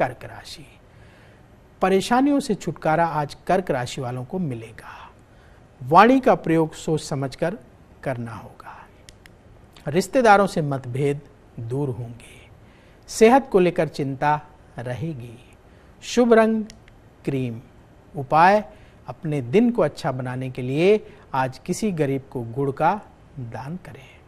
कर्क राशि परेशानियों से छुटकारा आज कर्क राशि वालों को मिलेगा वाणी का प्रयोग सोच समझकर करना होगा रिश्तेदारों से मतभेद दूर होंगे सेहत को लेकर चिंता रहेगी शुभ रंग क्रीम उपाय अपने दिन को अच्छा बनाने के लिए आज किसी गरीब को गुड़ का दान करें